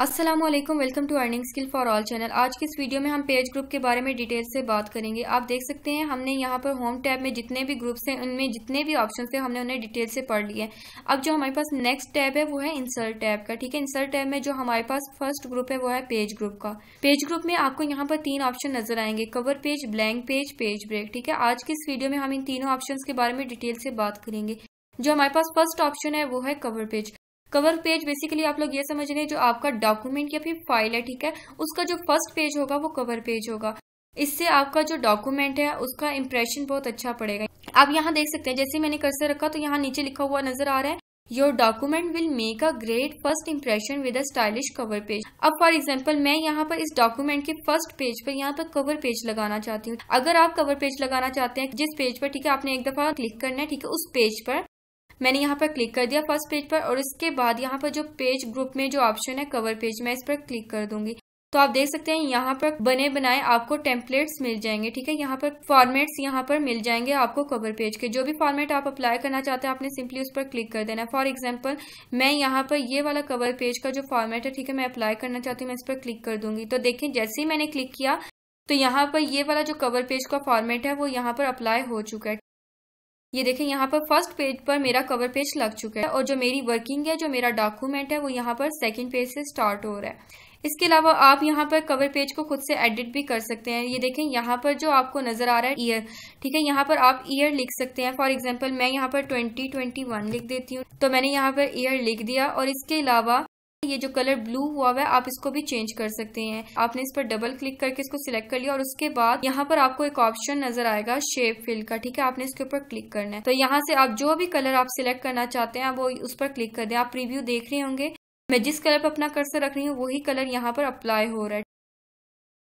Aslam welcome to earning skill for all channel आज की इस वीडियो में हम पेज ग्रुप के बारे में डिटेल से बात करेंगे आप देख सकते हैं हमने यहाँ पर होम टैब में जितने भी ग्रुप्स हैं उनमें जितने भी ऑप्शन थे हमने उन्हें डिटेल से पढ़ लिए अब जो हमारे पास नेक्स्ट टैब है वो है इंसर्ट टैब का ठीक है इंसर्ट टैब में जो हमारे पास फर्स्ट ग्रुप है वो है पेज ग्रुप का पेज ग्रुप में आपको यहाँ पर तीन ऑप्शन नजर आएंगे cover page blank page page break ठीक है आज की इस वीडियो में हम इन तीनों ऑप्शन के बारे में डिटेल से बात करेंगे जो हमारे पास फर्स्ट ऑप्शन है वो है cover page cover page basically आप लोग ये समझ रहे हैं जो आपका डॉक्यूमेंट या फिर फाइल है ठीक है उसका जो फर्स्ट पेज होगा वो कवर पेज होगा इससे आपका जो डॉक्यूमेंट है उसका इम्प्रेशन बहुत अच्छा पड़ेगा आप यहाँ देख सकते हैं जैसे मैंने कर्सर रखा तो यहाँ नीचे लिखा हुआ नजर आ रहा है your document will make a great first impression with a stylish cover page अब फॉर एग्जाम्पल मैं यहाँ पर इस डॉक्यूमेंट के फर्स्ट पेज पर यहाँ पर कवर पेज लगाना चाहती हूँ अगर आप कवर पेज लगाना चाहते हैं जिस पेज पर ठीक है आपने एक दफा क्लिक करना है ठीक है उस पेज पर मैंने यहाँ पर क्लिक कर दिया फर्स्ट पेज पर और इसके बाद यहाँ पर जो पेज ग्रुप में जो ऑप्शन है कवर पेज मैं इस पर क्लिक कर दूंगी तो आप देख सकते हैं यहाँ पर बने बनाए आपको टेम्पलेट्स मिल जाएंगे ठीक है यहाँ पर फॉर्मेट्स यहाँ पर मिल जाएंगे आपको कवर पेज के जो भी फॉर्मेट आप अप्लाई करना चाहते हैं आपने सिंपली उस पर क्लिक कर देना है फॉर एग्जाम्पल मैं यहाँ पर ये वाला कवर पेज का जो फॉर्मेट है ठीक है मैं अप्लाई करना चाहती हूँ मैं इस पर क्लिक कर दूंगी तो देखें जैसे ही मैंने क्लिक किया तो यहाँ पर ये वाला जो कवर पेज का फॉर्मेट है वो यहाँ पर अप्लाई हो चुका है ये देखें यहाँ पर फर्स्ट पेज पर मेरा कवर पेज लग चुका है और जो मेरी वर्किंग है जो मेरा डॉक्यूमेंट है वो यहाँ पर सेकंड पेज से स्टार्ट हो रहा है इसके अलावा आप यहाँ पर कवर पेज को खुद से एडिट भी कर सकते हैं ये देखें यहाँ पर जो आपको नजर आ रहा है ईयर ठीक है यहाँ पर आप ईयर लिख सकते हैं फॉर एग्जाम्पल मैं यहाँ पर ट्वेंटी ट्वेंटी वन लिख देती हूँ तो मैंने यहाँ पर ईयर लिख दिया और इसके अलावा ये जो कलर ब्लू हुआ हुआ है आप इसको भी चेंज कर सकते हैं आपने इस पर डबल क्लिक करके इसको सिलेक्ट कर लिया और उसके बाद यहाँ पर आपको एक ऑप्शन नजर आएगा शेप फिल का ठीक है आपने इसके ऊपर क्लिक करना है तो यहाँ से आप जो भी कलर आप सिलेक्ट करना चाहते हैं वो उस पर क्लिक कर दें आप प्रीव्यू देख रहे होंगे मैं जिस कलर पर अपना कर्सर रख रही हूँ वही कलर यहाँ पर अप्लाई हो रहा है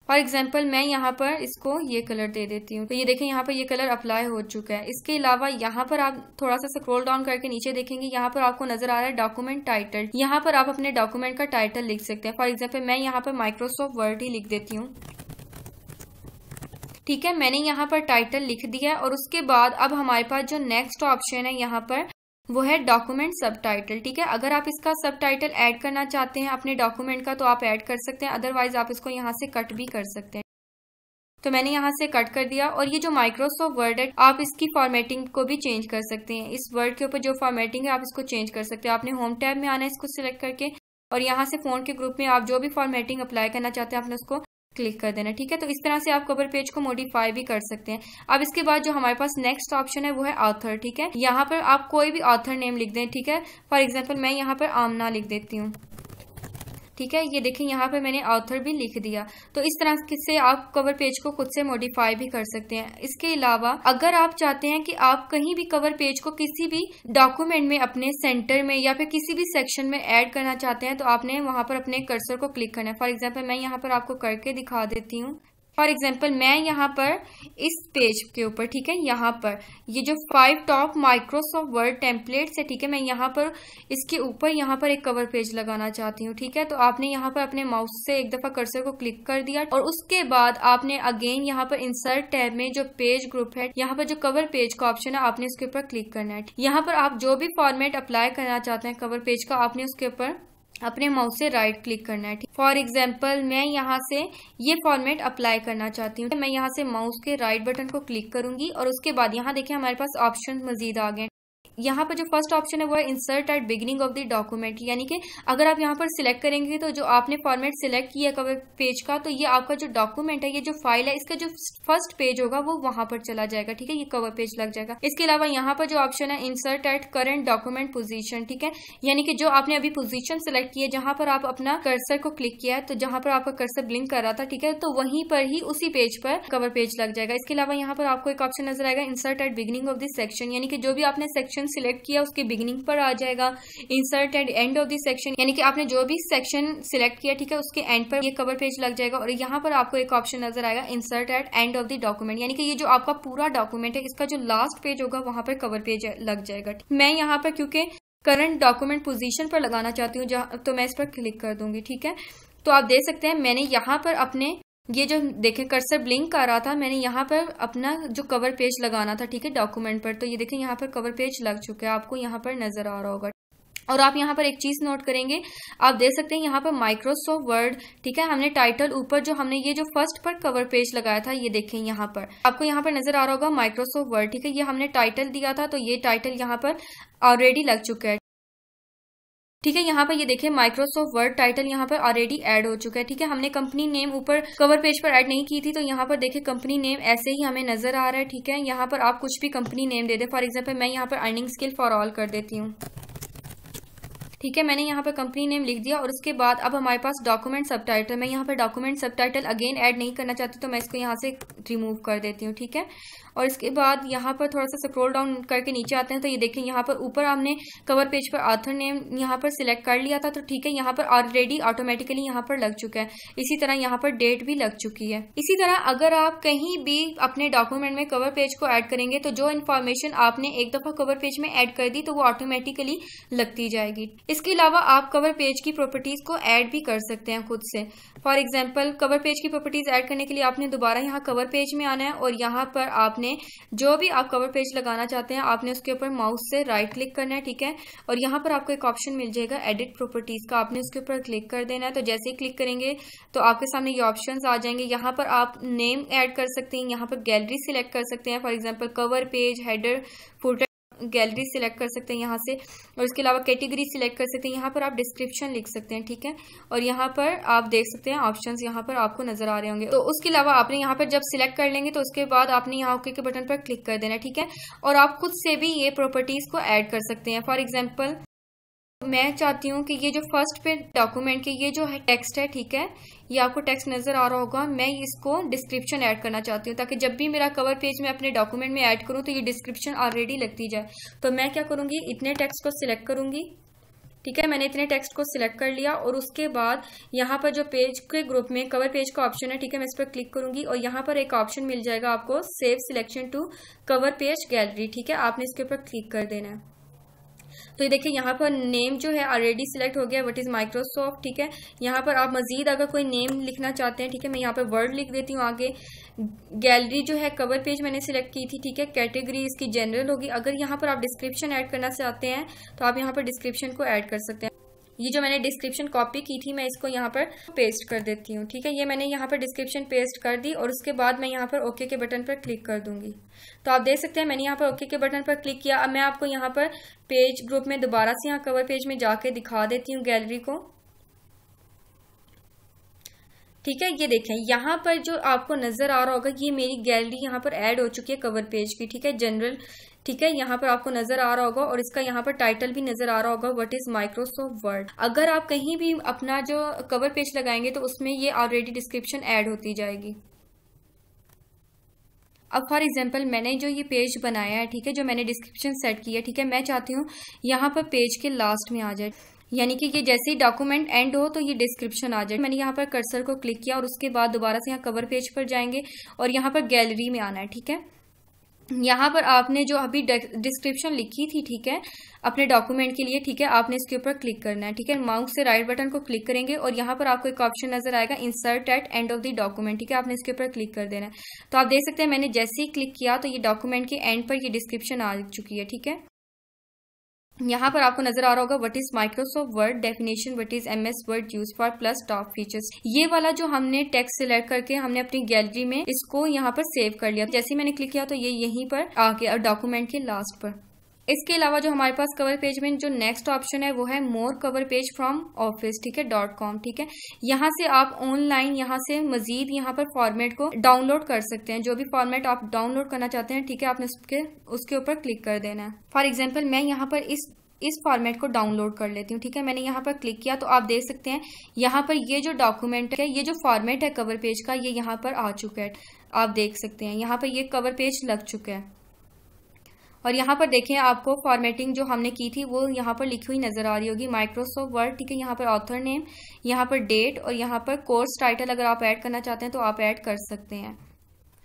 फॉर एग्जाम्पल मैं यहाँ पर इसको ये कलर दे देती हूँ तो ये देखें यहाँ पर ये कलर अप्लाई हो चुका है इसके अलावा यहाँ पर आप थोड़ा सा स्क्रोल डाउन करके नीचे देखेंगे यहाँ पर आपको नजर आ रहा है डॉक्यूमेंट टाइटल यहाँ पर आप अपने डॉक्यूमेंट का टाइटल लिख सकते हैं फॉर एग्जाम्पल मैं यहाँ पर माइक्रोसॉफ्ट वर्ड ही लिख देती हूँ ठीक है मैंने यहाँ पर टाइटल लिख दिया और उसके बाद अब हमारे पास जो नेक्स्ट ऑप्शन है यहाँ पर वो है डॉक्यूमेंट सबटाइटल ठीक है अगर आप इसका सबटाइटल ऐड करना चाहते हैं अपने डॉक्यूमेंट का तो आप ऐड कर सकते हैं अदरवाइज आप इसको यहाँ से कट भी कर सकते हैं तो मैंने यहाँ से कट कर दिया और ये जो माइक्रोसॉफ्ट वर्ड है आप इसकी फॉर्मेटिंग को भी चेंज कर सकते हैं इस वर्ड के ऊपर जो फॉर्मेटिंग है आप इसको चेंज कर सकते हैं आपने होम टैब में आना है इसको सिलेक्ट करके और यहाँ से फोन के ग्रुप में आप जो भी फॉर्मेटिंग अप्लाई करना चाहते हैं आपने उसको क्लिक कर देना ठीक है तो इस तरह से आप कवर पेज को मॉडिफाई भी कर सकते हैं अब इसके बाद जो हमारे पास नेक्स्ट ऑप्शन है वो है ऑथर ठीक है यहाँ पर आप कोई भी ऑथर नेम लिख दें ठीक है फॉर एग्जाम्पल मैं यहाँ पर आमना लिख देती हूँ ठीक है ये देखें यहाँ पे मैंने ऑथर भी लिख दिया तो इस तरह से आप कवर पेज को खुद से मॉडिफाई भी कर सकते हैं इसके अलावा अगर आप चाहते हैं कि आप कहीं भी कवर पेज को किसी भी डॉक्यूमेंट में अपने सेंटर में या फिर किसी भी सेक्शन में एड करना चाहते हैं तो आपने वहां पर अपने कर्सर को क्लिक करना है फॉर एग्जाम्पल मैं यहाँ पर आपको करके दिखा देती हूँ फॉर एग्जाम्पल मैं यहाँ पर इस पेज के ऊपर ठीक है यहाँ पर ये जो five top Microsoft Word templates है ठीक है मैं यहाँ पर इसके ऊपर यहाँ पर एक कवर पेज लगाना चाहती हूँ ठीक है तो आपने यहाँ पर अपने माउस से एक दफ़ा कर्सर को क्लिक कर दिया और उसके बाद आपने अगेन यहाँ पर इंसर्ट टैब में जो पेज ग्रुप है यहाँ पर जो कवर पेज का ऑप्शन है आपने उसके ऊपर क्लिक करना है यहाँ पर आप जो भी फॉर्मेट अप्लाई करना चाहते हैं कवर पेज का आपने उसके ऊपर अपने माउस से राइट क्लिक करना है फॉर एग्जाम्पल मैं यहाँ से ये फॉर्मेट अप्लाई करना चाहती हूँ मैं यहाँ से माउस के राइट बटन को क्लिक करूंगी और उसके बाद यहाँ देखिए हमारे पास ऑप्शन मजीद आ गए यहाँ पर जो फर्स्ट ऑप्शन है वो है insert at beginning of the document यानी कि अगर आप यहाँ पर सिलेक्ट करेंगे तो जो आपने फॉर्मेट सिलेक्ट किया कवर पेज का तो ये आपका जो डॉक्यूमेंट है ये जो फाइल है इसका जो फर्स्ट पेज होगा वो वहां पर चला जाएगा ठीक है ये कवर पेज लग जाएगा इसके अलावा यहाँ पर जो ऑप्शन है insert at current document position ठीक है यानी कि जो आपने अभी पोजिशन सिलेक्ट किया जहां पर आप अपना कर्सर को क्लिक किया है तो जहां पर आपका कर्सर ब्लिंक कर रहा था ठीक है तो वहीं पर ही उसी पेज पर कवर पेज लग जाएगा इसके अलावा यहाँ पर आपको एक ऑप्शन नजर आएगा insert at beginning of this section यानी कि जो भी आपने सेक्शन सेक्शन सिलेक्ट किया उसके बिगिनिंग पर आ जाएगा insert end end of the section यानी कि आपने जो भी सेक्शन सिलेक्ट किया ठीक है उसके एंड पर ये कवर पेज लग जाएगा और यहाँ पर आपको एक ऑप्शन नजर आएगा insert at end of the document यानी कि ये जो आपका पूरा डॉक्यूमेंट है इसका जो लास्ट पेज होगा वहां पर कवर पेज लग जाएगा मैं यहाँ पर क्योंकि करंट डॉक्यूमेंट पोजिशन पर लगाना चाहती हूँ तो मैं इस पर क्लिक कर दूंगी ठीक है तो आप देख सकते हैं मैंने यहाँ पर अपने ये जो देखे कर्सर ब्लिंक कर रहा था मैंने यहाँ पर अपना जो कवर पेज लगाना था ठीक है डॉक्यूमेंट पर तो ये देखें यहाँ पर कवर पेज लग चुका है आपको यहाँ पर नजर आ रहा होगा और आप यहाँ पर एक चीज नोट करेंगे आप देख सकते हैं यहाँ पर माइक्रोसॉफ्ट वर्ड ठीक है हमने टाइटल ऊपर जो हमने ये जो फर्स्ट पर कवर पेज लगाया था ये देखें यहाँ पर आपको यहाँ पर नजर आ रहा होगा माइक्रोसॉफ्ट वर्ड ठीक है ये हमने टाइटल दिया था तो ये टाइटल यहाँ पर ऑलरेडी लग चुका है ठीक है यहाँ पर ये देखिए माइक्रोसॉफ्ट वर्ड टाइटल यहाँ पर ऑलरेडी ऐड हो चुका है ठीक है हमने कंपनी नेम ऊपर कवर पेज पर ऐड नहीं की थी तो यहाँ पर देखिए कंपनी नेम ऐसे ही हमें नजर आ रहा है ठीक है यहाँ पर आप कुछ भी कंपनी नेम दे दे फॉर एग्जाम्पल मैं यहाँ पर अर्निंग स्किल फॉर ऑल कर देती हूँ ठीक है मैंने यहाँ पर कंपनी नेम लिख दिया और उसके बाद अब हमारे पास डॉक्यूमेंट सब टाइटल मैं यहाँ पर डॉक्यूमेंट सब टाइटल अगेन ऐड नहीं करना चाहती तो मैं इसको यहाँ से रिमूव कर देती हूँ ठीक है और इसके बाद यहाँ पर थोड़ा सा स्क्रोल डाउन करके नीचे आते हैं तो ये देखें यहाँ पर ऊपर हमने कवर पेज पर आथर नेम यहाँ पर सिलेक्ट कर लिया था तो ठीक है यहाँ पर ऑलरेडी ऑटोमेटिकली यहाँ पर लग चुका है इसी तरह यहाँ पर डेट भी लग चुकी है इसी तरह अगर आप कहीं भी अपने डॉक्यूमेंट में कवर पेज को ऐड करेंगे तो जो इन्फॉर्मेशन आपने एक दफा कवर पेज में ऐड कर दी तो वो ऑटोमेटिकली लगती जाएगी इसके अलावा आप कवर पेज की प्रॉपर्टीज को ऐड भी कर सकते हैं खुद से फॉर एग्जाम्पल कवर पेज की प्रॉपर्टीज ऐड करने के लिए आपने दोबारा यहाँ कवर पेज में आना है और यहाँ पर आपने आपने जो भी आप कवर पेज लगाना चाहते हैं आपने उसके ऊपर माउस से राइट क्लिक करना है ठीक है और यहाँ पर आपको एक ऑप्शन मिल जाएगा एडिट प्रॉपर्टीज़ का आपने उसके ऊपर क्लिक कर देना है तो जैसे ही क्लिक करेंगे तो आपके सामने ये ऑप्शन आ जाएंगे यहाँ पर आप नेम एड कर सकते हैं यहाँ पर गैलरी सिलेक्ट कर सकते हैं for example cover page header photo gallery select कर सकते हैं यहाँ से और इसके अलावा कैटेगरी सिलेक्ट कर सकते हैं यहाँ पर आप डिस्क्रिप्शन लिख सकते हैं ठीक है और यहाँ पर आप देख सकते हैं ऑप्शन यहाँ पर आपको नजर आ रहे होंगे तो उसके अलावा आपने यहाँ पर जब सिलेक्ट कर लेंगे तो उसके बाद आपने यहाँ ओके के बटन पर क्लिक कर देना ठीक है और आप खुद से भी ये प्रॉपर्टीज को ऐड कर सकते हैं फॉर एग्जाम्पल मैं चाहती हूँ कि ये जो फर्स्ट पे डॉक्यूमेंट के ये जो है टेक्स्ट है ठीक है ये आपको टेक्स्ट नज़र आ रहा होगा मैं इसको डिस्क्रिप्शन ऐड करना चाहती हूँ ताकि जब भी मेरा कवर पेज में अपने डॉक्यूमेंट में ऐड करूँ तो ये डिस्क्रिप्शन ऑलरेडी लगती जाए तो मैं क्या करूँगी इतने टेक्स्ट को सिलेक्ट करूंगी ठीक है मैंने इतने टेक्स्ट को सिलेक्ट कर लिया और उसके बाद यहाँ पर जो पेज के ग्रुप में कवर पेज का ऑप्शन है ठीक है मैं इस पर क्लिक करूंगी और यहाँ पर एक ऑप्शन मिल जाएगा आपको save selection to cover page gallery ठीक है आपने इसके ऊपर क्लिक कर देना है तो ये देखिए यहाँ पर नेम जो है ऑलरेडी सिलेक्ट हो गया वट इज़ माइक्रोसॉफ्ट ठीक है यहाँ पर आप मज़ीद अगर कोई नेम लिखना चाहते हैं ठीक है मैं यहाँ पर वर्ड लिख देती हूँ आगे गैलरी जो है कवर पेज मैंने सिलेक्ट की थी ठीक है कैटेगरी इसकी जनरल होगी अगर यहाँ पर आप डिस्क्रिप्शन ऐड करना चाहते हैं तो आप यहाँ पर डिस्क्रिप्शन को ऐड कर सकते हैं ये जो मैंने डिस्क्रिप्शन कॉपी की थी मैं इसको यहाँ पर पेस्ट कर देती हूँ ठीक है ये मैंने यहाँ पर डिस्क्रिप्शन पेस्ट कर दी और उसके बाद मैं यहाँ पर ओके के बटन पर क्लिक कर दूंगी तो आप देख सकते हैं मैंने यहाँ पर ओके के बटन पर क्लिक किया अब मैं आपको यहाँ पर पेज ग्रुप में दोबारा से यहाँ कवर पेज में जाके दिखा देती हूँ गैलरी को ठीक है ये देखें यहाँ पर जो आपको नज़र आ रहा होगा ये मेरी गैलरी यहाँ पर ऐड हो चुकी है कवर पेज की ठीक है जनरल ठीक है यहाँ पर आपको नजर आ रहा होगा और इसका यहाँ पर टाइटल भी नजर आ रहा होगा व्हाट इज माइक्रोसॉफ्ट वर्ड अगर आप कहीं भी अपना जो कवर पेज लगाएंगे तो उसमें ये ऑलरेडी डिस्क्रिप्शन ऐड होती जाएगी अब फॉर एग्जाम्पल मैंने जो ये पेज बनाया है ठीक है जो मैंने डिस्क्रिप्शन सेट किया है ठीक है मैं चाहती हूँ यहाँ पर पेज के लास्ट में आ जाए यानी कि ये जैसे ही डॉक्यूमेंट एंड हो तो ये डिस्क्रिप्शन आ जाए मैंने यहाँ पर कर्सर को क्लिक किया और उसके बाद दोबारा से यहाँ कवर पेज पर जाएंगे और यहाँ पर गैलरी में आना है ठीक है यहाँ पर आपने जो अभी डिस्क्रिप्शन लिखी थी ठीक है अपने डॉक्यूमेंट के लिए ठीक है आपने इसके ऊपर क्लिक करना है ठीक है माउस से राइट बटन को क्लिक करेंगे और यहाँ पर आपको एक ऑप्शन नजर आएगा insert at end of the document ठीक है आपने इसके ऊपर क्लिक कर देना है तो आप देख सकते हैं मैंने जैसे ही क्लिक किया तो ये डॉक्यूमेंट के एंड पर ये डिस्क्रिप्शन आ चुकी है ठीक है यहाँ पर आपको नजर आ रहा होगा what is Microsoft Word definition what is M S Word use for plus top features ये वाला जो हमने टेक्स्ट सिलेक्ट करके हमने अपनी गैलरी में इसको यहाँ पर सेव कर लिया जैसे मैंने क्लिक किया तो ये यहीं पर आके डॉक्यूमेंट के लास्ट पर इसके अलावा जो हमारे पास कवर पेज में जो नेक्स्ट ऑप्शन है वो है more cover page from Office ठीक है डॉट कॉम ठीक है यहाँ से आप ऑनलाइन यहाँ से मजीद यहाँ पर फॉर्मेट को डाउनलोड कर सकते हैं जो भी फॉर्मेट आप डाउनलोड करना चाहते हैं ठीक है आपने उसके उसके ऊपर क्लिक कर देना है फॉर एग्जाम्पल मैं यहाँ पर इस इस फॉर्मेट को डाउनलोड कर लेती हूँ ठीक है मैंने यहाँ पर क्लिक किया तो आप देख सकते हैं यहाँ पर ये जो डॉक्यूमेंट है ये जो फॉर्मेट है कवर पेज का ये यहाँ पर आ चुका है आप देख सकते हैं यहाँ पर ये कवर पेज लग चुका है और यहाँ पर देखें आपको फॉर्मेटिंग जो हमने की थी वो यहाँ पर लिखी हुई नज़र आ रही होगी माइक्रोसॉफ्ट वर्ड ठीक है यहाँ पर ऑथर नेम यहाँ पर डेट और यहाँ पर कोर्स टाइटल अगर आप ऐड करना चाहते हैं तो आप ऐड कर सकते हैं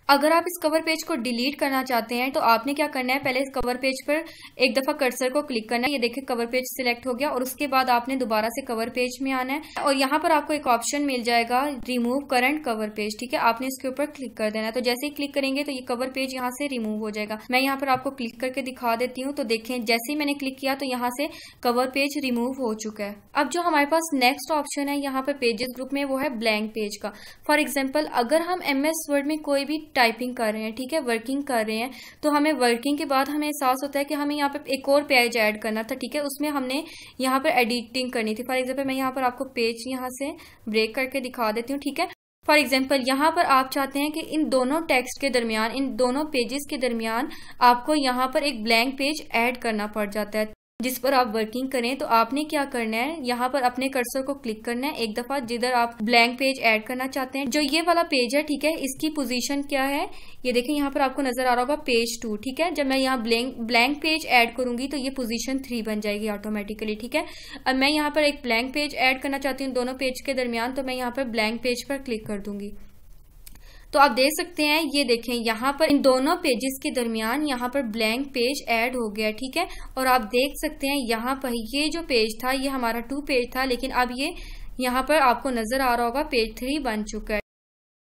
अगर आप इस कवर पेज को डिलीट करना चाहते हैं तो आपने क्या करना है पहले इस कवर पेज पर एक दफ़ा कर्सर को क्लिक करना है ये देखिए कवर पेज सिलेक्ट हो गया और उसके बाद आपने दोबारा से कवर पेज में आना है और यहाँ पर आपको एक ऑप्शन मिल जाएगा रिमूव करंट कवर पेज ठीक है आपने इसके ऊपर क्लिक कर देना है तो जैसे ही क्लिक करेंगे तो ये कवर पेज यहाँ से रिमूव हो जाएगा मैं यहाँ पर आपको क्लिक करके दिखा देती हूँ तो देखें जैसे ही मैंने क्लिक किया तो यहाँ से कवर पेज रिमूव हो चुका है अब जो हमारे पास नेक्स्ट ऑप्शन है यहाँ पर पेजेस ग्रुप में वो है ब्लैंक पेज का फॉर एग्जाम्पल अगर हम एम एस वर्ड में कोई भी टाइपिंग कर रहे हैं ठीक है वर्किंग कर रहे हैं तो हमें वर्किंग के बाद हमें एहसास होता है कि हमें यहाँ पर एक और पेज ऐड करना था ठीक है उसमें हमने यहाँ पर एडिटिंग करनी थी फॉर एग्जाम्पल मैं यहाँ पर आपको पेज यहाँ से ब्रेक करके दिखा देती हूँ ठीक है फॉर एग्जाम्पल यहाँ पर आप चाहते हैं कि इन दोनों टेक्स्ट के दरमियान इन दोनों पेजेस के दरमियान आपको यहाँ पर एक ब्लैंक पेज ऐड करना पड़ जाता है जिस पर आप वर्किंग करें तो आपने क्या करना है यहाँ पर अपने कर्सर को क्लिक करना है एक दफा जिधर आप ब्लैंक पेज ऐड करना चाहते हैं जो ये वाला पेज है ठीक है इसकी पोजीशन क्या है ये देखें यहाँ पर आपको नजर आ रहा होगा पेज टू ठीक है जब मैं यहाँ ब्लैंक ब्लैंक पेज ऐड करूंगी तो ये पोजीशन थ्री बन जाएगी ऑटोमेटिकली ठीक है अब मैं यहाँ पर एक ब्लैंक पेज ऐड करना चाहती हूँ दोनों पेज के दरमियान तो मैं यहाँ पर ब्लैंक पेज पर क्लिक कर दूंगी तो आप देख सकते हैं ये देखें यहाँ पर इन दोनों पेजेस के दरमियान यहाँ पर ब्लैंक पेज ऐड हो गया ठीक है और आप देख सकते हैं यहाँ पर ये जो पेज था ये हमारा टू पेज था लेकिन अब ये यहाँ पर आपको नजर आ रहा होगा पेज थ्री बन चुका है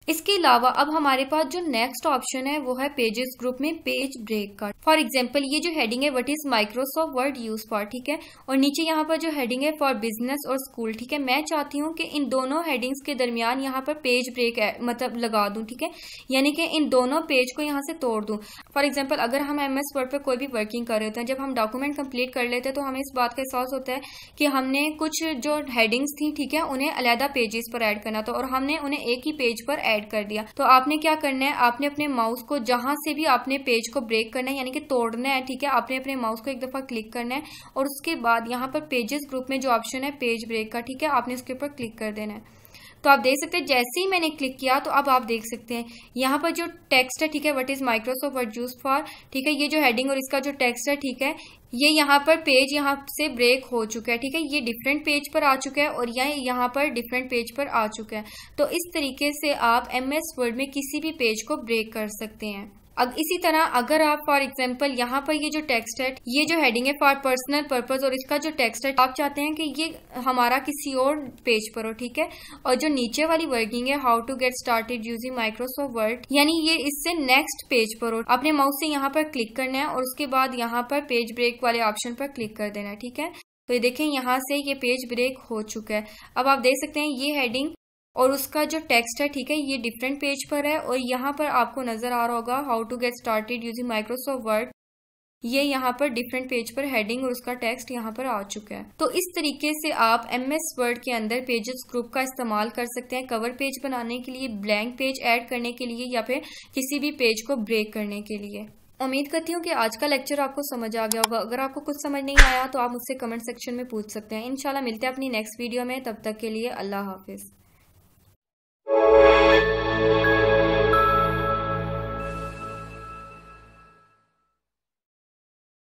इसके अलावा अब हमारे पास जो नेक्स्ट ऑप्शन है वो है पेजेस ग्रुप में पेज ब्रेक का फॉर एग्जाम्पल ये जो हेडिंग है what is Microsoft Word use for ठीक है और नीचे यहाँ पर जो हेडिंग है फॉर बिजनेस और स्कूल ठीक है मैं चाहती हूँ कि इन दोनों हेडिंग्स के दरमियान यहाँ पर पेज ब्रेक मतलब लगा दू ठीक है यानी कि इन दोनों पेज को यहाँ से तोड़ दू फॉर एग्जाम्पल अगर हम एम एस वर्ड पर कोई भी वर्किंग कर रहे होते हैं जब हम डॉक्यूमेंट कम्प्लीट कर लेते हैं तो हमें इस बात का एहसास होता है कि हमने कुछ जो हेडिंग्स थी ठीक है उन्हें अलहदा पेजेस पर एड करना था और हमने उन्हें एक ही पेज पर एड कर दिया तो आपने क्या करना है आपने अपने माउस को जहां से भी आपने पेज को ब्रेक करना है यानी यानी कि तोड़ना है ठीक है आपने अपने माउस को एक दफ़ा क्लिक करना है और उसके बाद यहाँ पर पेजेस ग्रुप में जो ऑप्शन है पेज ब्रेक का ठीक है आपने उसके ऊपर क्लिक कर देना है तो आप देख सकते हैं जैसे ही मैंने क्लिक किया तो अब आप देख सकते हैं यहाँ पर जो टेक्स्ट है ठीक है what is Microsoft Word use for ठीक है ये जो हेडिंग और इसका जो टेक्स्ट है ठीक है ये यहाँ पर पेज यहाँ से ब्रेक हो चुका है ठीक है ये डिफरेंट पेज पर आ चुका है और यह यहाँ पर डिफरेंट पेज पर आ चुका है तो इस तरीके से आप एम एस वर्ड में किसी भी पेज को ब्रेक कर सकते हैं अब इसी तरह अगर आप फॉर एग्जाम्पल यहाँ पर ये जो टेक्स्ट है ये जो हेडिंग है फॉर पर्सनल पर्पज और इसका जो टेक्स्ट है आप चाहते हैं कि ये हमारा किसी और पेज पर हो ठीक है और जो नीचे वाली वर्किंग है how to get started using Microsoft Word यानी ये इससे नेक्स्ट पेज पर हो अपने माउस से यहाँ पर क्लिक करना है और उसके बाद यहाँ पर पेज ब्रेक वाले ऑप्शन पर क्लिक कर देना है ठीक है तो ये देखें यहाँ से ये पेज ब्रेक हो चुका है अब आप देख सकते हैं ये हेडिंग और उसका जो टेक्स्ट है ठीक है ये डिफरेंट पेज पर है और यहाँ पर आपको नज़र आ रहा होगा how to get started using Microsoft Word ये यहाँ पर डिफरेंट पेज पर हेडिंग और उसका टेक्स्ट यहाँ पर आ चुका है तो इस तरीके से आप एम एस वर्ड के अंदर पेजेस ग्रुप का इस्तेमाल कर सकते हैं कवर पेज बनाने के लिए ब्लैंक पेज ऐड करने के लिए या फिर किसी भी पेज को ब्रेक करने के लिए उम्मीद करती हूँ कि आज का लेक्चर आपको समझ आ गया होगा अगर आपको कुछ समझ नहीं आया तो आप मुझसे कमेंट सेक्शन में पूछ सकते हैं इनशाला मिलते हैं अपनी नेक्स्ट वीडियो में तब तक के लिए अल्लाह हाफिज़